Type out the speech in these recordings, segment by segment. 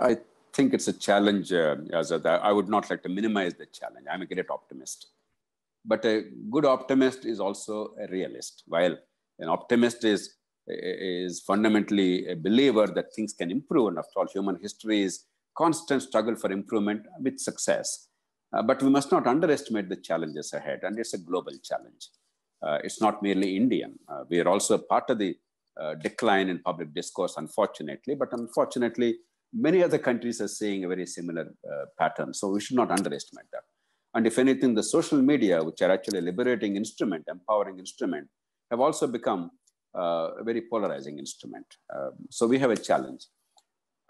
I think it's a challenge, uh, I would not like to minimize the challenge. I'm a great optimist. But a good optimist is also a realist, while an optimist is, is fundamentally a believer that things can improve. And after all, human history is constant struggle for improvement with success. Uh, but we must not underestimate the challenges ahead, and it's a global challenge. Uh, it's not merely Indian. Uh, we are also part of the uh, decline in public discourse, unfortunately. But unfortunately, many other countries are seeing a very similar uh, pattern. So we should not underestimate that. And if anything, the social media, which are actually liberating instrument, empowering instrument, have also become uh, a very polarizing instrument. Um, so we have a challenge.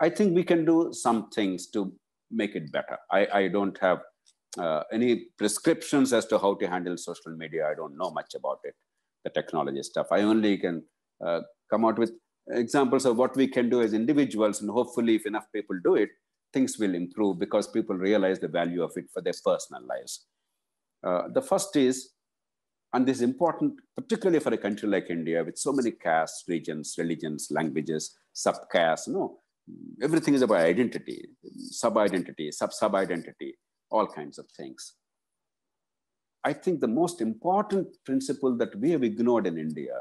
I think we can do some things to make it better. I, I don't have uh, any prescriptions as to how to handle social media. I don't know much about it, the technology stuff. I only can uh, come out with examples of what we can do as individuals. And hopefully, if enough people do it, things will improve because people realize the value of it for their personal lives. Uh, the first is, and this is important, particularly for a country like India with so many castes, regions, religions, languages, subcastes, you know, everything is about identity, sub identity, sub sub identity, all kinds of things. I think the most important principle that we have ignored in India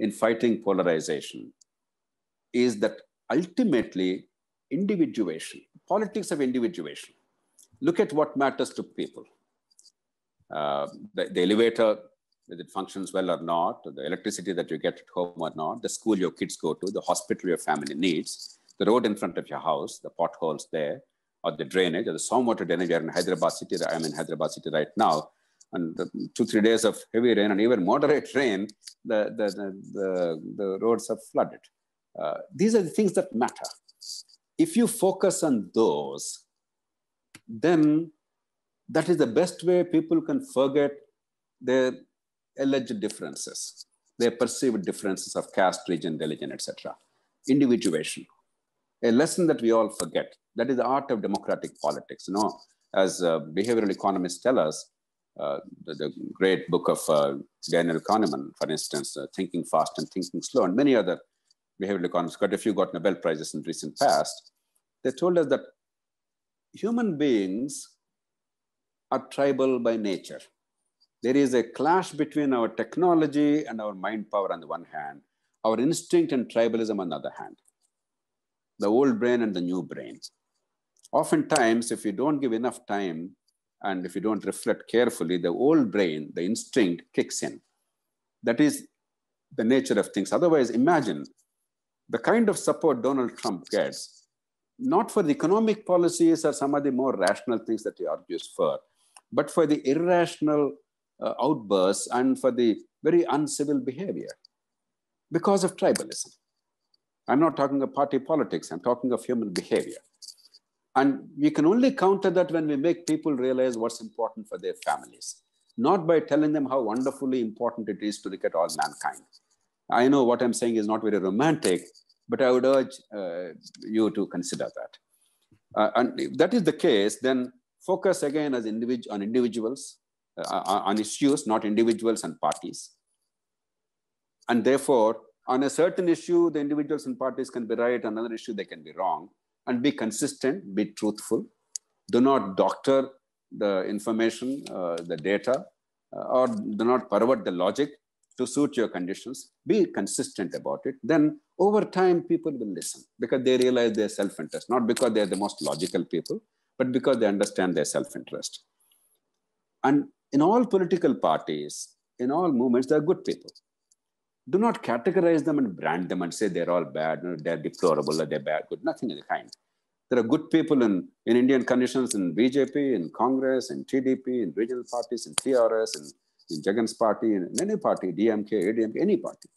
in fighting polarization is that ultimately individuation, politics of individuation. Look at what matters to people. Uh, the, the, elevator, whether it functions well or not, or the electricity that you get at home or not, the school your kids go to, the hospital your family needs, the road in front of your house, the potholes there, or the drainage, or the stormwater drainage. are in Hyderabad City, I'm in Hyderabad City right now, and two, three days of heavy rain and even moderate rain, the, the, the, the, the roads are flooded. Uh, these are the things that matter. If you focus on those, then that is the best way people can forget their alleged differences, their perceived differences of caste, region, religion, etc. Individuation, a lesson that we all forget. That is the art of democratic politics. You know, as uh, behavioral economists tell us, uh, the, the, great book of uh, Daniel Kahneman, for instance, uh, Thinking Fast and Thinking Slow, and many other behavioral economists, quite a few got Nobel Prizes in recent past, they told us that human beings are tribal by nature. There is a clash between our technology and our mind power on the one hand, our instinct and tribalism on the other hand, the old brain and the new brain. Oftentimes, if you don't give enough time and if you don't reflect carefully, the old brain, the instinct kicks in. That is the nature of things. Otherwise, imagine the kind of support Donald Trump gets, not for the economic policies or some of the more rational things that he argues for, but for the irrational uh, outbursts and for the very uncivil behavior because of tribalism. I'm not talking of party politics, I'm talking of human behavior. And we can only counter that when we make people realize what's important for their families, not by telling them how wonderfully important it is to look at all mankind. I know what I'm saying is not very romantic, but I would urge uh, you to consider that. Uh, and if that is the case, then focus again as individ on individuals, uh, uh, on issues, not individuals and parties. And therefore, on a certain issue, the individuals and parties can be right, another issue they can be wrong. And be consistent, be truthful. Do not doctor the information, uh, the data, uh, or do not pervert the logic to suit your conditions. Be consistent about it. Then over time, people will listen because they realize their self-interest, not because they're the most logical people, but because they understand their self-interest. And in all political parties, in all movements, there are good people. Do not categorize them and brand them and say they're all bad, or they're deplorable, or they're bad, good, nothing of the kind. There are good people in, in Indian conditions in BJP, in Congress, in TDP, in regional parties, in TRS, in in Jagan's party, in any party, DMK, ADMK, any party.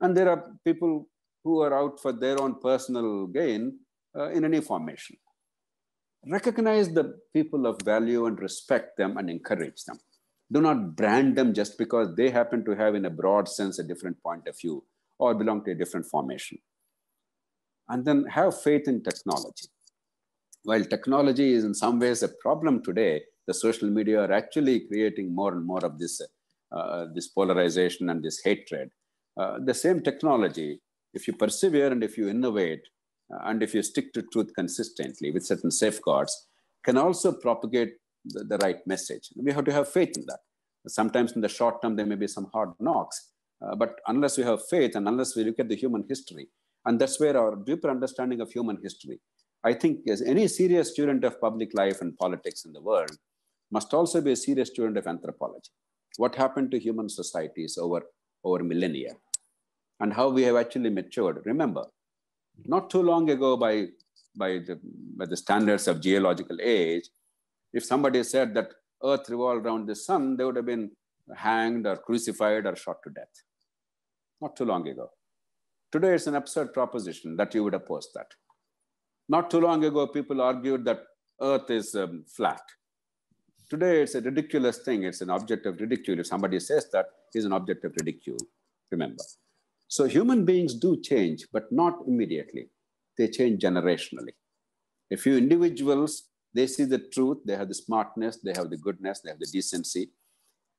And there are people who are out for their own personal gain uh, in any formation. Recognize the people of value and respect them and encourage them. Do not brand them just because they happen to have, in a broad sense, a different point of view or belong to a different formation. And then have faith in technology. While technology is in some ways a problem today, the social media are actually creating more and more of this, uh, this polarization and this hatred. Uh, the same technology, if you persevere and if you innovate, uh, and if you stick to truth consistently with certain safeguards, can also propagate the, the, right message. We have to have faith in that. Sometimes in the short term, there may be some hard knocks, uh, but unless we have faith and unless we look at the human history, and that's where our deeper understanding of human history, I think as any serious student of public life and politics in the world must also be a serious student of anthropology. What happened to human societies over, over millennia and how we have actually matured. Remember, not too long ago by, by, the, by the standards of geological age, if somebody said that Earth revolved around the sun, they would have been hanged or crucified or shot to death. Not too long ago. Today, it's an absurd proposition that you would oppose that. Not too long ago, people argued that Earth is um, flat. Today, it's a ridiculous thing. It's an object of ridicule. If somebody says that, he's an object of ridicule, remember. So human beings do change, but not immediately. They change generationally. A few individuals, they see the truth, they have the smartness, they have the goodness, they have the decency.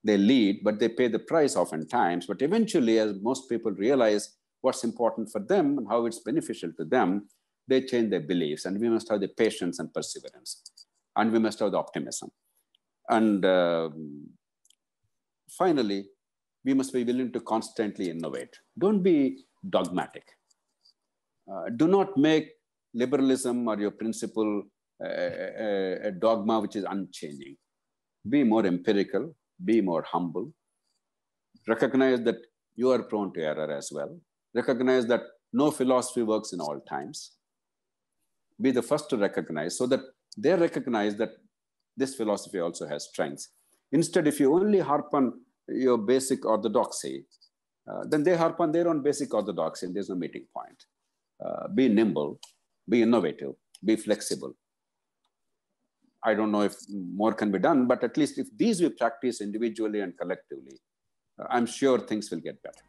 They lead, but they pay the price oftentimes. But eventually, as most people realize what's important for them and how it's beneficial to them, they change their beliefs. And we must have the patience and perseverance. And we must have the optimism. And um, finally, we must be willing to constantly innovate. Don't be dogmatic. Uh, do not make liberalism or your principle a, uh, uh, a dogma which is unchanging. Be more empirical, be more humble. Recognize that you are prone to error as well. Recognize that no philosophy works in all times. Be the first to recognize so that they recognize that this philosophy also has strengths. Instead, if you only harp on your basic orthodoxy, uh, then they harp on their own basic orthodoxy and there's no meeting point. Uh, be nimble, be innovative, be flexible. I don't know if more can be done, but at least if these we practice individually and collectively, uh, I'm sure things will get better.